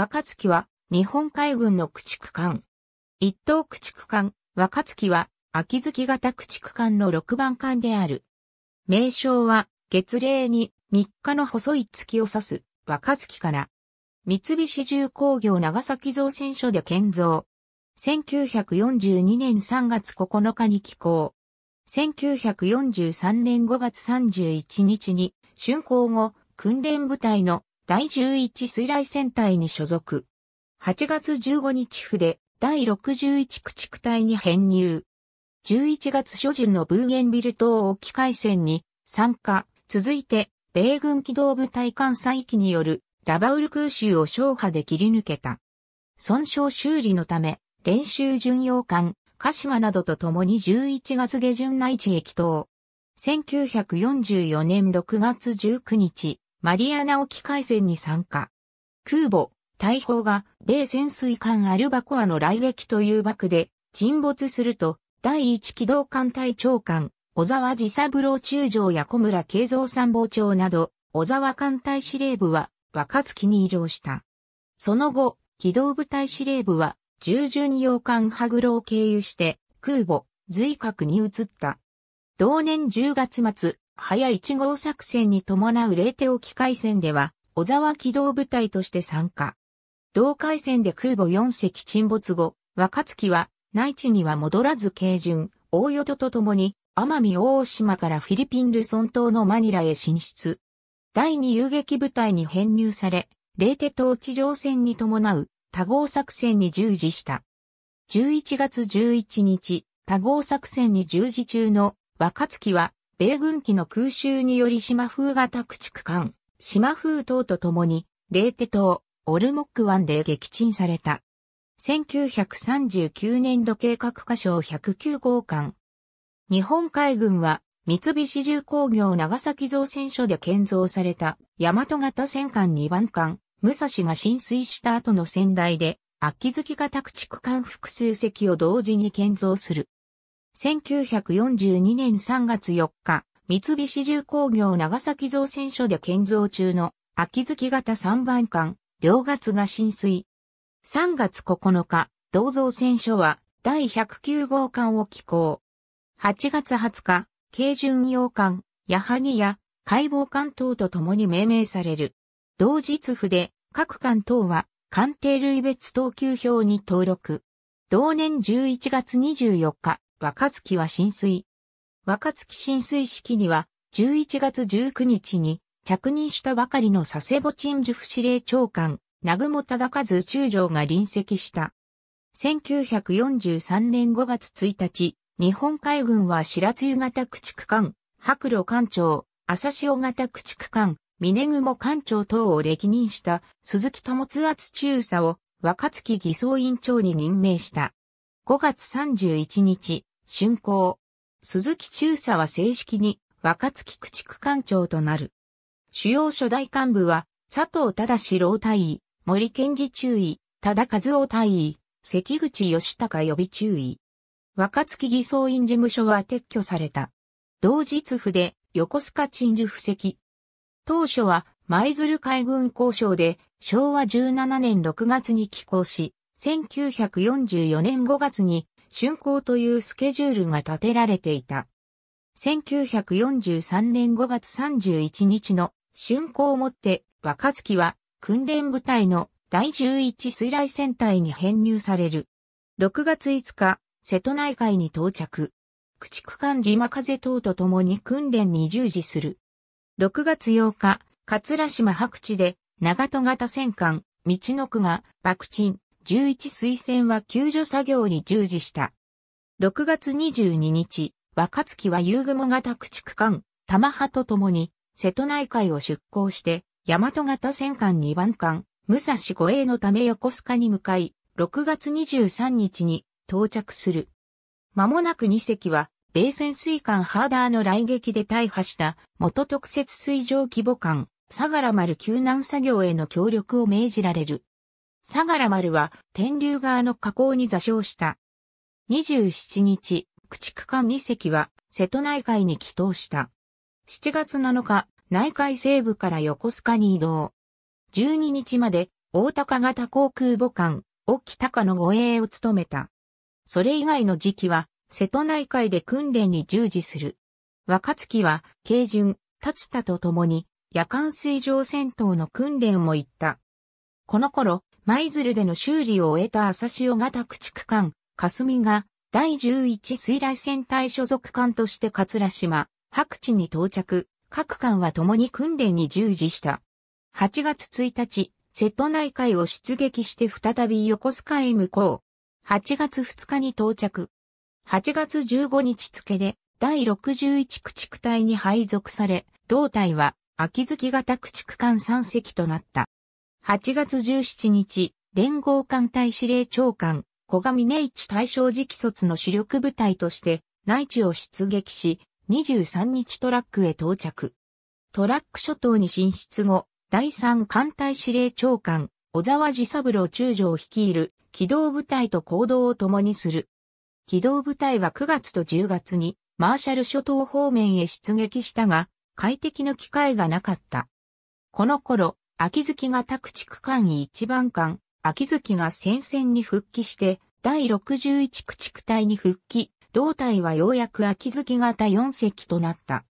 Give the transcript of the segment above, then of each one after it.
若月は、日本海軍の駆逐艦。一等駆逐艦、若月は、秋月型駆逐艦の6番艦である。名称は、月齢に3日の細い月を指す、若月から。三菱重工業長崎造船所で建造。1942年3月9日に寄港。1943年5月31日に、竣工後、訓練部隊の第11水雷戦隊に所属。8月15日筆、第61駆逐隊に編入。11月初旬のブーゲンビル島沖海戦に参加。続いて、米軍機動部隊艦載機によるラバウル空襲を消破で切り抜けた。損傷修理のため、練習巡洋艦、鹿島などと共に11月下旬内地へ帰島。1944年6月19日、マリアナ沖海戦に参加。空母、大砲が米潜水艦アルバコアの来撃という爆で沈没すると、第一機動艦隊長官、小沢治三郎中将や小村慶三参謀長など、小沢艦隊司令部は若月に移乗した。その後、機動部隊司令部は従順洋艦羽黒を経由して空母、随格に移った。同年10月末、早1号作戦に伴う冷手沖海戦では、小沢機動部隊として参加。同海戦で空母4隻沈没後、若月は内地には戻らず軽巡、大淀と共に、奄美大島からフィリピンルソン島のマニラへ進出。第二遊撃部隊に編入され、レーテ島地上戦に伴う多号作戦に従事した。11月11日、多号作戦に従事中の若月は米軍機の空襲により島風型駆逐艦、島風島と共に、レーテ島、オルモック湾で撃沈された。1939年度計画箇所109号艦。日本海軍は三菱重工業長崎造船所で建造された大和型戦艦2番艦、武蔵が浸水した後の仙台で、秋月型駆逐艦複数隻を同時に建造する。1942年3月4日、三菱重工業長崎造船所で建造中の秋月型3番艦、両月が浸水。3月9日、銅造船所は第109号艦を寄港。8月20日、軽巡洋艦、矢作や解剖艦等と共に命名される。同日府で各艦等は艦艇類別等級表に登録。同年11月24日、若月は浸水。若月浸水式には、11月19日に着任したばかりの佐世保鎮守府司令長官、南雲忠和中将が臨席した。1943年5月1日、日本海軍は白露型駆逐艦、白露艦長、朝潮型駆逐艦、峰雲艦長等を歴任した鈴木保厚中佐を若月偽装委員長に任命した。5月31日、竣工。鈴木中佐は正式に若月駆逐艦長となる。主要初代幹部は佐藤忠郎隊尉、森健治中尉、忠和夫隊尉、関口義隆予備中尉。若月偽装院事務所は撤去された。同日府で横須賀鎮守布石。当初は舞鶴海軍交渉で昭和17年6月に寄港し、1944年5月に竣工というスケジュールが立てられていた。1943年5月31日の竣工をもって若月は訓練部隊の第11水雷戦隊に編入される。6月5日、瀬戸内海に到着。駆逐艦島風等と共に訓練に従事する。6月8日、桂島白地で長戸型戦艦、道の区が爆沈、11水船は救助作業に従事した。6月22日、若月は夕雲型駆逐艦、玉葉と共に、瀬戸内海を出港して、大和型戦艦2番艦、武蔵護衛のため横須賀に向かい、6月23日に到着する。間もなく2隻は、米潜水艦ハーダーの来撃で大破した元特設水上規模艦、相良丸救難作業への協力を命じられる。相良丸は天竜川の河口に座礁した。27日、駆逐艦2隻は瀬戸内海に帰島した。7月7日、内海西部から横須賀に移動。12日まで大高型航空母艦、沖高の護衛を務めた。それ以外の時期は、瀬戸内海で訓練に従事する。若月は、軽巡、立田と共に、夜間水上戦闘の訓練も行った。この頃、舞鶴での修理を終えた朝潮型駆逐艦、霞が、第11水雷戦隊所属艦として桂島、白地に到着、各艦は共に訓練に従事した。8月1日、瀬戸内海を出撃して再び横須賀へ向こう。8月2日に到着。8月15日付で、第61駆逐隊に配属され、同隊は、秋月型駆逐艦3隻となった。8月17日、連合艦隊司令長官、小上寧一大正直卒の主力部隊として、内地を出撃し、23日トラックへ到着。トラック諸島に進出後、第3艦隊司令長官、小沢治三郎中将を率いる、機動部隊と行動を共にする。機動部隊は9月と10月に、マーシャル諸島方面へ出撃したが、快適の機会がなかった。この頃、秋月が宅地区間一番間、秋月が戦線に復帰して、第61駆逐隊に復帰、胴体はようやく秋月型4隻となった。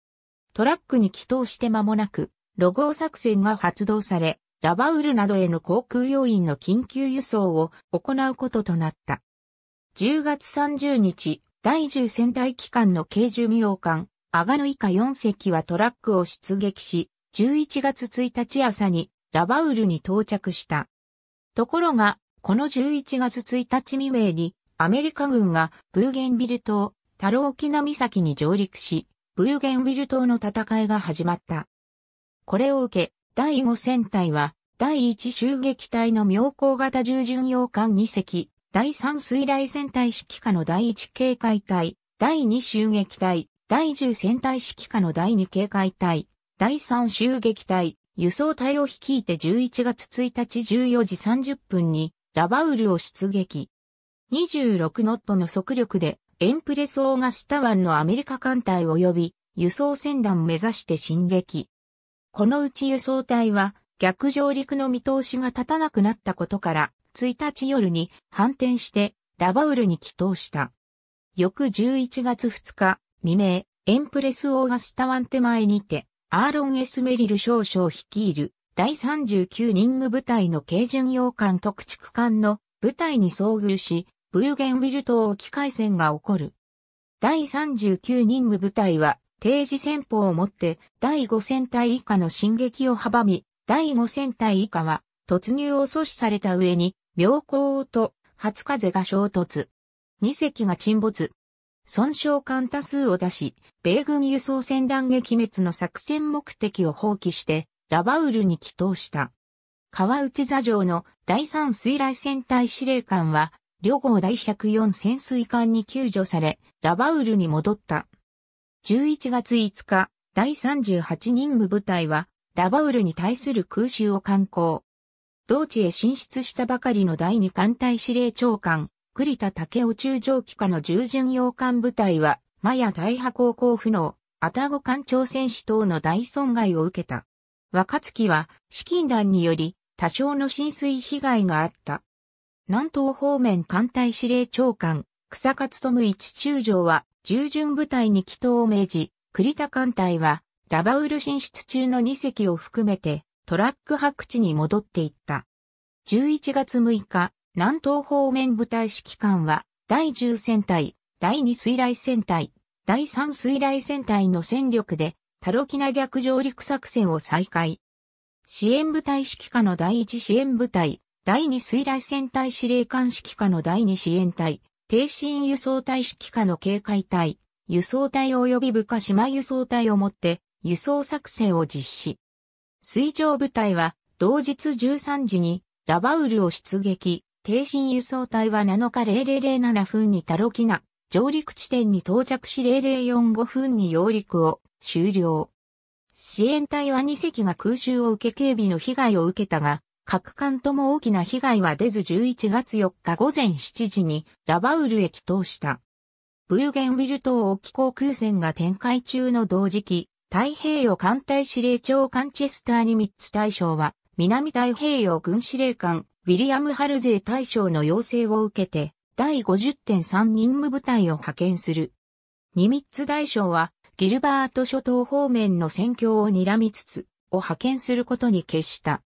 トラックに起動して間もなく、ロゴ作戦が発動され、ラバウルなどへの航空要員の緊急輸送を行うこととなった。10月30日、第10戦隊機関の軽巡洋艦、アガノ以下4隻はトラックを出撃し、11月1日朝にラバウルに到着した。ところが、この11月1日未明に、アメリカ軍がブーゲンビル島、タローキ岬に上陸し、ブーゲンビル島の戦いが始まった。これを受け、第5戦隊は、第1襲撃隊の妙高型従巡洋艦2隻、第3水雷戦隊指揮下の第1警戒隊、第2襲撃隊、第10戦隊指揮下の第2警戒隊、第3襲撃隊、輸送隊を率いて11月1日14時30分にラバウルを出撃。26ノットの速力でエンプレスオーガスタ湾のアメリカ艦隊及び輸送船団目指して進撃。このうち輸送隊は逆上陸の見通しが立たなくなったことから1日夜に反転してラバウルに帰投した。翌11月2日未明、エンプレスオーガスタ湾手前にてアーロン・エスメリル少将率いる第39任務部隊の軽巡洋艦特畜艦の部隊に遭遇し、ブーゲンウィル島沖海戦が起こる。第39任務部隊は定時戦法をもって第5戦隊以下の進撃を阻み、第5戦隊以下は突入を阻止された上に、妙高と初風が衝突。2隻が沈没。損傷艦多数を出し、米軍輸送船団撃滅の作戦目的を放棄して、ラバウルに帰投した。川内座上の第三水雷戦隊司令官は、両行第104潜水艦に救助され、ラバウルに戻った。11月5日、第38任務部隊は、ラバウルに対する空襲を敢行。同地へ進出したばかりの第二艦隊司令長官、栗田武雄中将機下の従順洋艦部隊は、マヤ大破高校府の、アタゴ艦長戦士等の大損害を受けた。若月は、資金弾により、多少の浸水被害があった。南東方面艦隊司令長官、草勝富一中将は、従順部隊に祈祷を命じ、栗田艦隊は、ラバウル進出中の2隻を含めて、トラック白地に戻っていった。11月6日、南東方面部隊指揮官は、第10戦隊、第2水雷戦隊、第3水雷戦隊の戦力で、タロキナ逆上陸作戦を再開。支援部隊指揮下の第1支援部隊、第2水雷戦隊司令官指揮下の第2支援隊、低進輸送隊指揮下の警戒隊、輸送隊及び部下島輸送隊をもって、輸送作戦を実施。水上部隊は、同日13時に、ラバウルを出撃、低震輸送隊は7日0007分にタロキナ、上陸地点に到着し0045分に揚陸を終了。支援隊は2隻が空襲を受け警備の被害を受けたが、各艦とも大きな被害は出ず11月4日午前7時にラバウルへ帰投した。ブーゲンウィル島沖航空船が展開中の同時期、太平洋艦隊司令長艦チェスターに3つ対象は、南太平洋軍司令官、ウィリアム・ハルゼー大将の要請を受けて、第50.3任務部隊を派遣する。ニミッツ大将は、ギルバート諸島方面の戦況を睨みつつ、を派遣することに決した。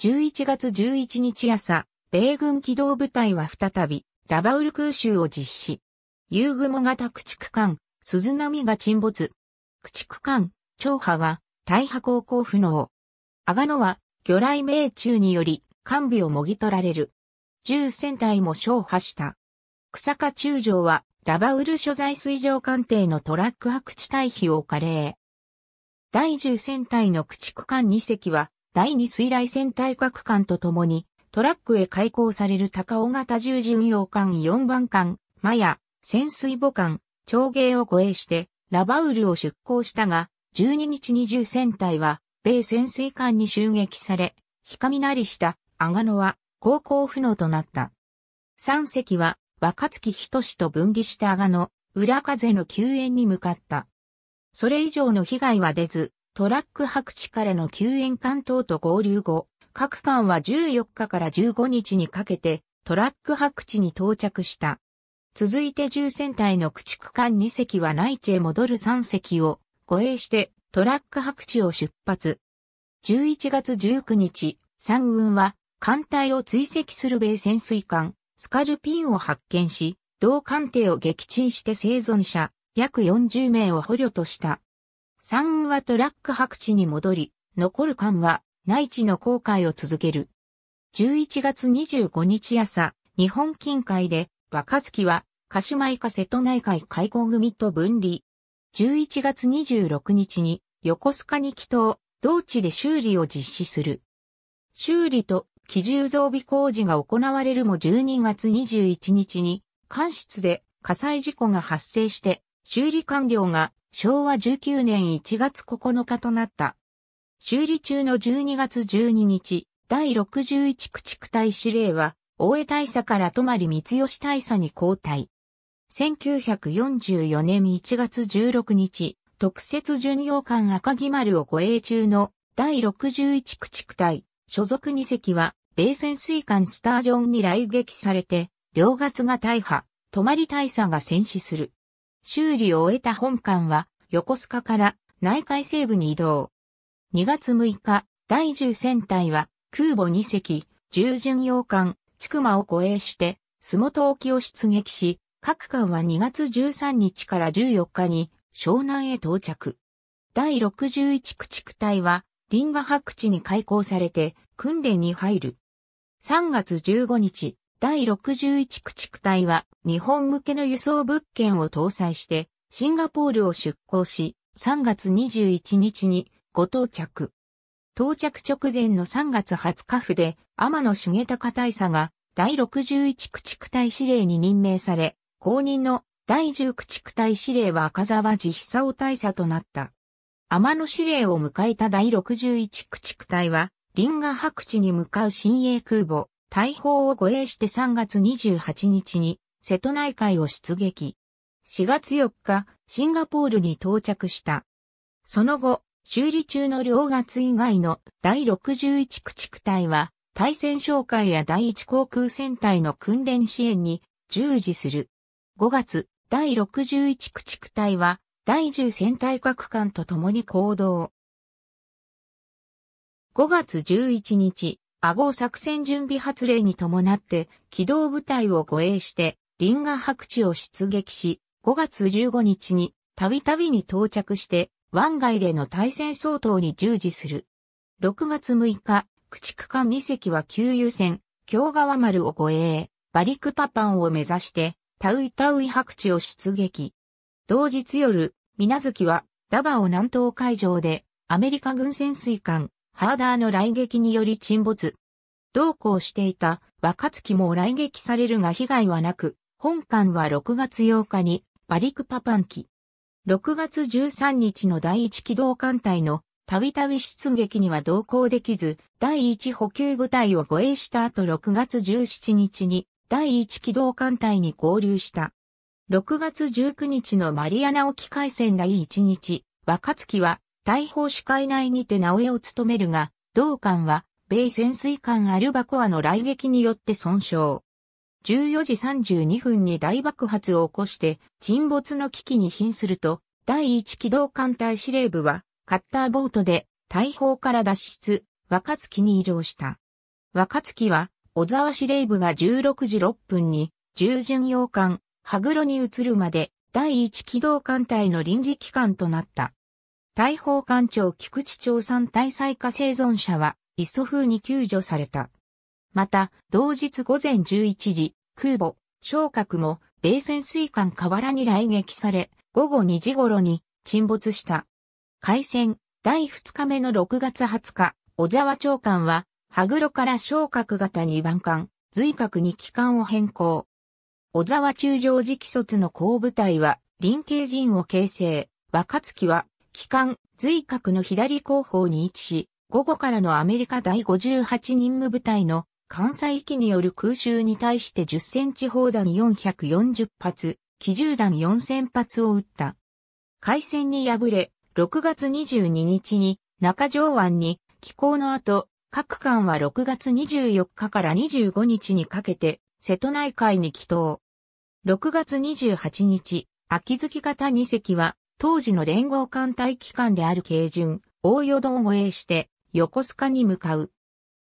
11月11日朝、米軍機動部隊は再び、ラバウル空襲を実施。遊雲型駆逐艦、鈴波が沈没。駆逐艦、長波が、大破航行不能。アガノは、魚雷命中により、艦尾をもぎ取られる。1船戦隊も消破した。草加中将は、ラバウル所在水上艦艇のトラック白地退避を加齢。第十船戦隊の駆逐艦2隻は、第二水雷戦隊各艦と共に、トラックへ開港される高尾型重巡洋艦4番艦、マヤ、潜水母艦、長芸を護衛して、ラバウルを出港したが、12日20戦隊は、米潜水艦に襲撃され、ひかみなりした阿賀野は高校不能となった。三隻は若月仁と分離した阿賀野、裏風の救援に向かった。それ以上の被害は出ず、トラック白地からの救援関東と合流後、各艦は14日から15日にかけてトラック白地に到着した。続いて重戦隊の駆逐艦2隻は内地へ戻る3隻を護衛してトラック白地を出発。11月19日、三軍は艦隊を追跡する米潜水艦、スカルピンを発見し、同艦艇を撃沈して生存者、約40名を捕虜とした。三雲はトラック白地に戻り、残る艦は内地の航海を続ける。11月25日朝、日本近海で若月は鹿島以下瀬戸内海海港組と分離。11月26日に横須賀に帰島、同地で修理を実施する。修理と機銃増備工事が行われるも12月21日に、関室で火災事故が発生して、修理完了が昭和19年1月9日となった。修理中の12月12日、第61駆逐隊司令は、大江大佐から泊り三吉大佐に交代。1944年1月16日、特設巡洋艦赤木丸を護衛中の第61駆逐隊所属2隻は米潜水艦スタージョンに来撃されて、両月が大破、泊大佐が戦死する。修理を終えた本艦は、横須賀から内海西部に移動。2月6日、第10戦隊は、空母2隻、従巡洋艦、筑くを護衛して、洲本沖を出撃し、各艦は2月13日から14日に湘南へ到着。第61駆逐隊は、リンガ白地に開港されて、訓練に入る。3月15日、第61駆逐隊は日本向けの輸送物件を搭載してシンガポールを出港し、3月21日にご到着。到着直前の3月20日府で天野重隆大佐が第61駆逐隊司令に任命され、後任の第10駆逐隊司令は赤沢慈久夫大佐となった。天野司令を迎えた第61駆逐隊は臨河白地に向かう新鋭空母、大砲を護衛して3月28日に、瀬戸内海を出撃。4月4日、シンガポールに到着した。その後、修理中の両月以外の第61駆逐隊は、対戦哨戒や第1航空戦隊の訓練支援に従事する。5月、第61駆逐隊は、第10戦隊各艦と共に行動。5月11日、アゴ作戦準備発令に伴って機動部隊を護衛してリンガ白地を出撃し、5月15日にたびたびに到着して湾外での対戦相当に従事する。6月6日、駆逐艦2隻は給油船、京川丸を護衛、バリクパパンを目指してタウイタウイ白地を出撃。同日夜、水月はダバオ南東海上でアメリカ軍潜水艦ハーダーの来撃により沈没。同行していた若月も来撃されるが被害はなく、本艦は6月8日にバリクパパン機。6月13日の第1機動艦隊のたびたび出撃には同行できず、第1補給部隊を護衛した後6月17日に第1機動艦隊に合流した。6月19日のマリアナ沖海戦第1日、若月は大砲司会内にて直江を務めるが、同艦は、米潜水艦アルバコアの雷撃によって損傷。14時32分に大爆発を起こして沈没の危機に瀕すると、第1機動艦隊司令部は、カッターボートで大砲から脱出、若月に移動した。若月は、小沢司令部が16時6分に、従巡洋艦、羽黒に移るまで、第1機動艦隊の臨時機関となった。大砲艦長菊池町産大災火生存者は、一祖風に救助された。また、同日午前11時、空母、昇格も、米潜水艦河原に来撃され、午後2時頃に沈没した。海戦、第2日目の6月20日、小沢長官は、羽黒から昇格型2番艦、随格に機関を変更。小沢中将時、期卒の後部隊は、林慶陣を形成、若月は機関、随格の左後方に位置し、午後からのアメリカ第58任務部隊の関西域による空襲に対して10センチ砲弾440発、機銃弾4000発を撃った。海戦に敗れ、6月22日に中条湾に寄港の後、各艦は6月24日から25日にかけて瀬戸内海に帰島。6月28日、秋月型2隻は当時の連合艦隊機関である慶巡、大淀を護衛して、横須賀に向かう。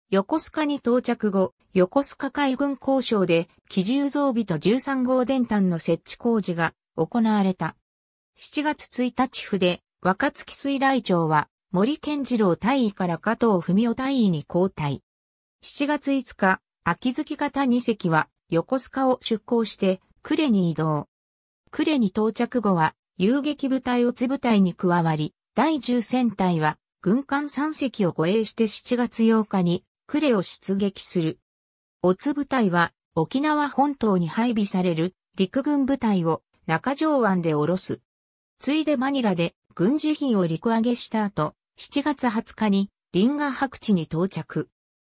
横須賀に到着後、横須賀海軍交渉で、機銃装備と13号電端の設置工事が行われた。7月1日筆、若月水雷町は、森健次郎大尉から加藤文夫大尉に交代。7月5日、秋月型2隻は、横須賀を出港して、呉に移動。呉に到着後は、遊撃部隊オツ部隊に加わり、第10戦隊は軍艦3隻を護衛して7月8日に呉を出撃する。オツ部隊は沖縄本島に配備される陸軍部隊を中条湾で下ろす。ついでマニラで軍事費を陸揚げした後、7月20日にリンガ白地に到着。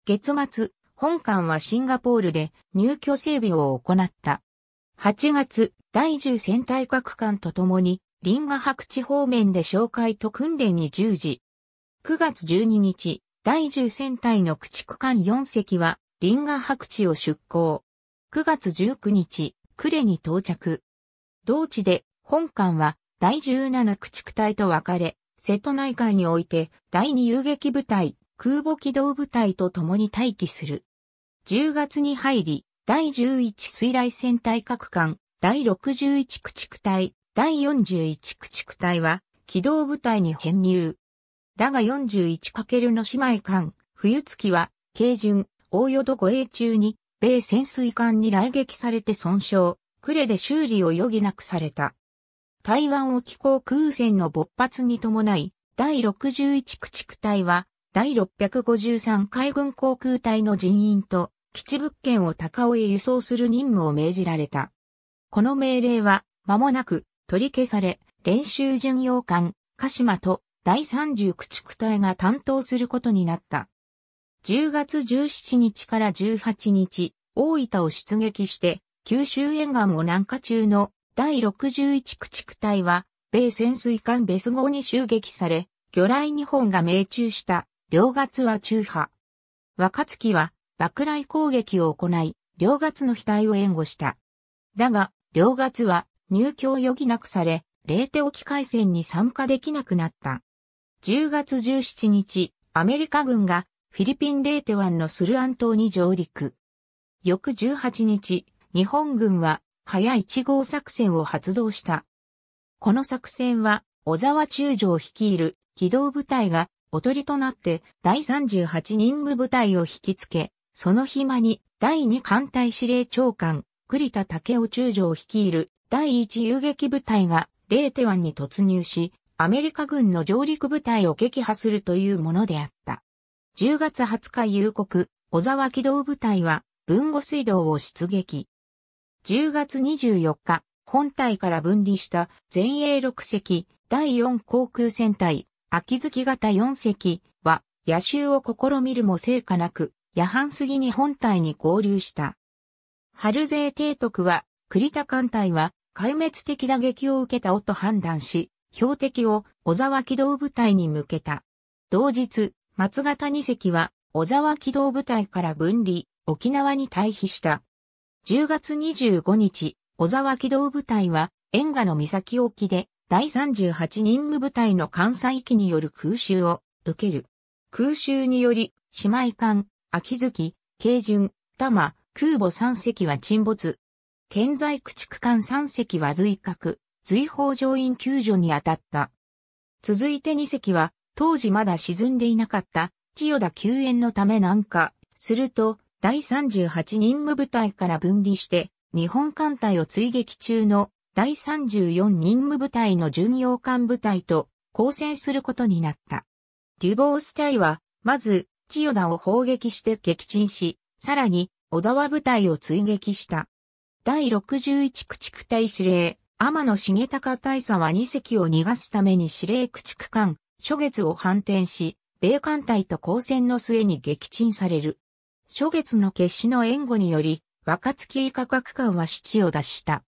月末、本艦はシンガポールで入居整備を行った。8月、第10戦隊各艦と共に、林河白地方面で紹介と訓練に従事。9月12日、第10戦隊の駆逐艦4隻は、林河白地を出港。9月19日、呉に到着。同地で、本艦は、第17駆逐隊と分かれ、瀬戸内海において、第2遊撃部隊、空母機動部隊と共に待機する。10月に入り、第11水雷戦隊各艦、第61駆逐隊、第41駆逐隊は、機動部隊に編入。だが 41× の姉妹艦、冬月は、軽巡、大淀護衛中に、米潜水艦に雷撃されて損傷、呉で修理を余儀なくされた。台湾沖航空戦の勃発に伴い、第61駆逐隊は、第653海軍航空隊の人員と、基地物件を高尾へ輸送する任務を命じられた。この命令は、間もなく取り消され、練習巡洋艦、鹿島と第30駆逐隊が担当することになった。10月17日から18日、大分を出撃して、九州沿岸を南下中の第61駆逐隊は、米潜水艦ベス号に襲撃され、魚雷2本が命中した、両月は中破。若月は爆雷攻撃を行い、両月の額を援護した。だが、両月は入居を余儀なくされ、冷手沖海戦に参加できなくなった。10月17日、アメリカ軍がフィリピンレーテ湾のスルアン島に上陸。翌18日、日本軍は早1号作戦を発動した。この作戦は小沢中将率いる機動部隊がおとりとなって第38任務部隊を引きつけ、その暇に、第二艦隊司令長官、栗田武雄中将率いる第一遊撃部隊が、レーテ湾に突入し、アメリカ軍の上陸部隊を撃破するというものであった。10月20日夕刻、小沢機動部隊は、豊後水道を出撃。10月24日、本隊から分離した前衛6隻、第4航空戦隊、秋月型4隻は、野襲を試みるも成果なく、夜半過ぎに本体に合流した。春勢提督は、栗田艦隊は、壊滅的打撃を受けたと判断し、標的を小沢機動部隊に向けた。同日、松形二隻は、小沢機動部隊から分離、沖縄に退避した。10月25日、小沢機動部隊は、縁岸の岬沖で、第38任務部隊の艦載機による空襲を受ける。空襲により、姉妹艦、秋月、慶順、玉、空母三隻は沈没。建材駆逐艦三隻は随格、随法上院救助に当たった。続いて二隻は、当時まだ沈んでいなかった、千代田救援のため南下、すると、第38任務部隊から分離して、日本艦隊を追撃中の第34任務部隊の巡洋艦部隊と交戦することになった。デュボース隊は、まず、千代田を砲撃して撃沈し、さらに小沢部隊を追撃した。第61駆逐隊司令、天野重隆大佐は2隻を逃がすために司令駆逐艦、初月を反転し、米艦隊と交戦の末に撃沈される。初月の決死の援護により、若月以下各艦は七を脱した。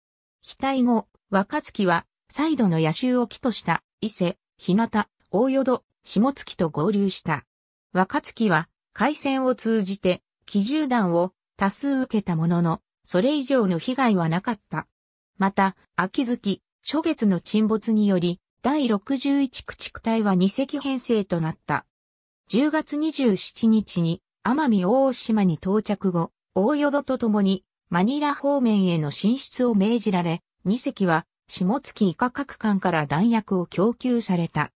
期待後、若月は、再度の野襲を起とした、伊勢、日向、大淀、下月と合流した。若月は、海戦を通じて、機銃弾を多数受けたものの、それ以上の被害はなかった。また、秋月、初月の沈没により、第61駆逐隊は2隻編成となった。10月27日に、奄美大島に到着後、大淀と共に、マニラ方面への進出を命じられ、2隻は、下月以下各艦から弾薬を供給された。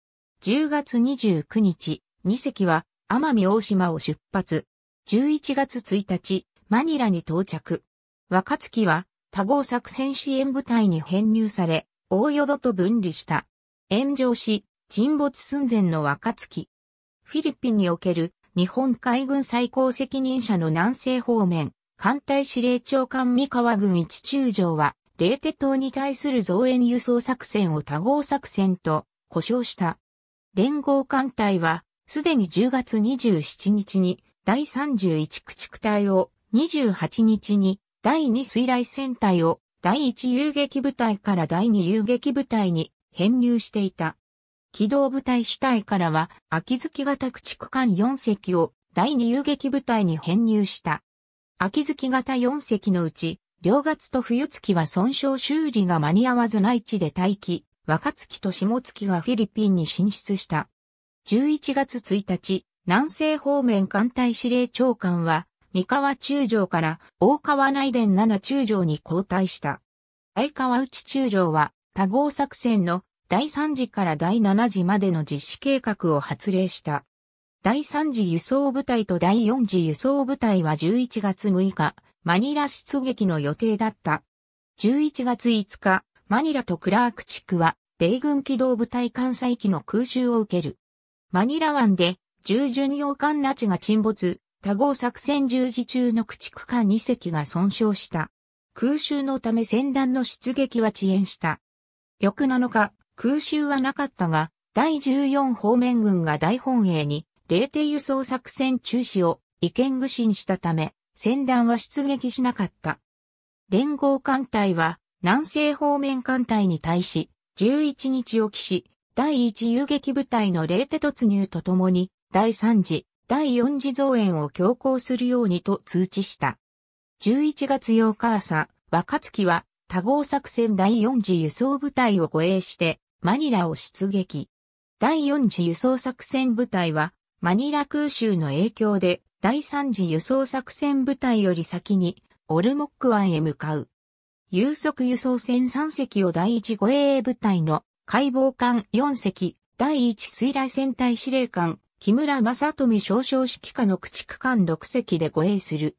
10月29日、2隻は、奄美大島を出発。11月1日、マニラに到着。若月は多号作戦支援部隊に編入され、大淀と分離した。炎上し、沈没寸前の若月。フィリピンにおける日本海軍最高責任者の南西方面、艦隊司令長官三河軍一中将は、冷徹島に対する増援輸送作戦を多号作戦と呼称した。連合艦隊はすでに10月27日に第31駆逐隊を、28日に第2水雷戦隊を第1遊撃部隊から第2遊撃部隊に編入していた。機動部隊主体からは、秋月型駆逐艦4隻を第2遊撃部隊に編入した。秋月型4隻のうち、両月と冬月は損傷修理が間に合わず内地で待機、若月と下月がフィリピンに進出した。11月1日、南西方面艦隊司令長官は、三河中将から大川内伝七中将に交代した。相川内中将は、多号作戦の第3次から第7次までの実施計画を発令した。第3次輸送部隊と第4次輸送部隊は11月6日、マニラ出撃の予定だった。11月5日、マニラとクラーク地区は、米軍機動部隊艦載機の空襲を受ける。マニラ湾で、従順洋艦ナチが沈没、多号作戦従事中の駆逐艦2隻が損傷した。空襲のため船団の出撃は遅延した。翌7日、空襲はなかったが、第14方面軍が大本営に、霊帝輸送作戦中止を意見具信したため、船団は出撃しなかった。連合艦隊は、南西方面艦隊に対し、11日起きし、第一遊撃部隊のー手突入とともに、第三次、第四次増援を強行するようにと通知した。11月8日朝、若月は多合作戦第4次輸送部隊を護衛して、マニラを出撃。第4次輸送作戦部隊は、マニラ空襲の影響で、第3次輸送作戦部隊より先に、オルモック湾へ向かう。有速輸送船3隻を第1護衛部隊の解剖艦4隻、第1水雷戦隊司令官、木村正富少将指揮下の駆逐艦6隻で護衛する。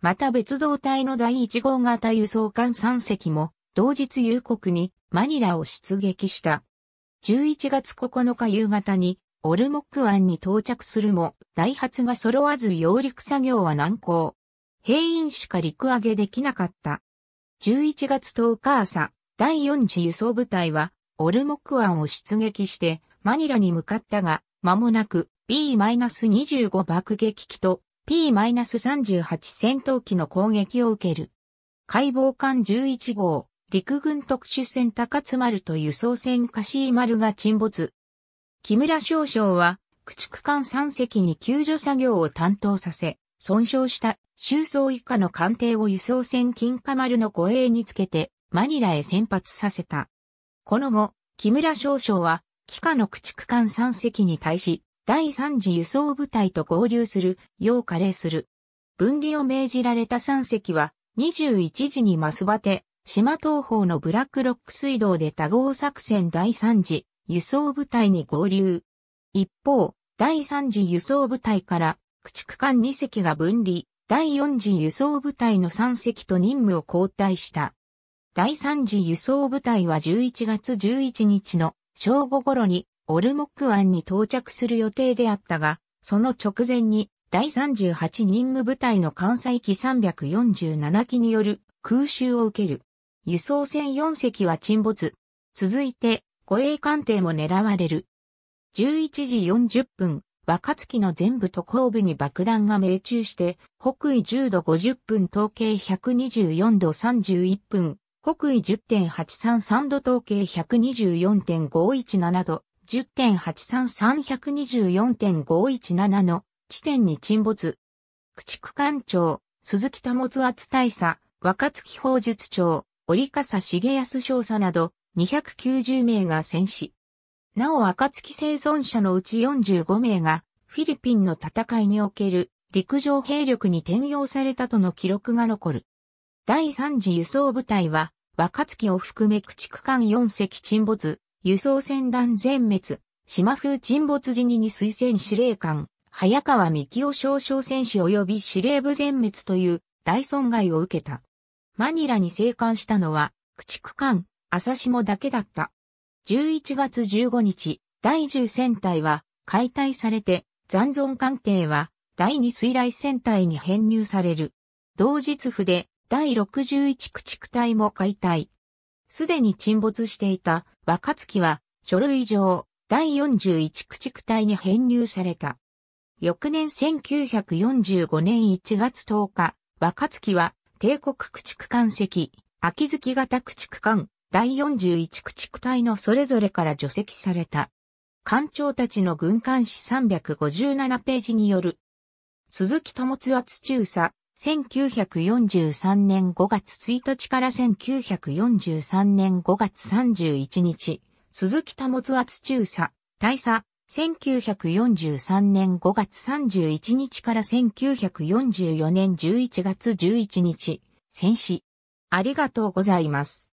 また別動隊の第1号型輸送艦3隻も、同日夕刻にマニラを出撃した。11月9日夕方に、オルモック湾に到着するも、大発が揃わず揚陸作業は難航。兵員しか陸揚げできなかった。11月10日朝、第4次輸送部隊は、オルモク湾を出撃して、マニラに向かったが、間もなく B-25 爆撃機と P-38 戦闘機の攻撃を受ける。解剖艦11号、陸軍特殊戦高津丸と輸送船カシー丸が沈没。木村少将は、駆逐艦3隻に救助作業を担当させ、損傷した収葬以下の艦艇を輸送船金華丸の護衛につけて、マニラへ先発させた。この後、木村少将は、機下の駆逐艦3隻に対し、第三次輸送部隊と合流する、よう加齢する。分離を命じられた3隻は、21時にマスバテ、島東方のブラックロック水道で多合作戦第三次輸送部隊に合流。一方、第三次輸送部隊から、駆逐艦2隻が分離、第四次輸送部隊の3隻と任務を交代した。第3次輸送部隊は11月11日の正午頃にオルモック湾に到着する予定であったが、その直前に第38任務部隊の艦載機347機による空襲を受ける。輸送船4隻は沈没。続いて護衛艦艇も狙われる。11時40分、若月の全部と後部に爆弾が命中して、北緯10度50分、東経124度31分、北緯10.833度統計124.517度、10.833124.517の地点に沈没。駆逐艦長、鈴木保元厚大佐、若月法術長、折笠重康少佐など290名が戦死。なお若月生存者のうち45名がフィリピンの戦いにおける陸上兵力に転用されたとの記録が残る。第3次輸送部隊は、若月を含め駆逐艦4隻沈没、輸送船団全滅、島風沈没時にに推薦司令官、早川幹夫少将戦士及び司令部全滅という大損害を受けた。マニラに生還したのは、駆逐艦、朝下だけだった。11月15日、第10戦隊は解体されて、残存艦艇は第2水雷戦隊に編入される。同日府で第61駆逐隊も解体。すでに沈没していた若月は書類上第41駆逐隊に編入された。翌年1945年1月10日、若月は帝国駆逐艦籍、秋月型駆逐艦、第41駆逐隊のそれぞれから除籍された。艦長たちの軍艦史357ページによる。鈴木友津は土佐、1943年5月1日から1943年5月31日、鈴木多物圧中佐、大佐、1943年5月31日から1944年11月11日、戦死。ありがとうございます。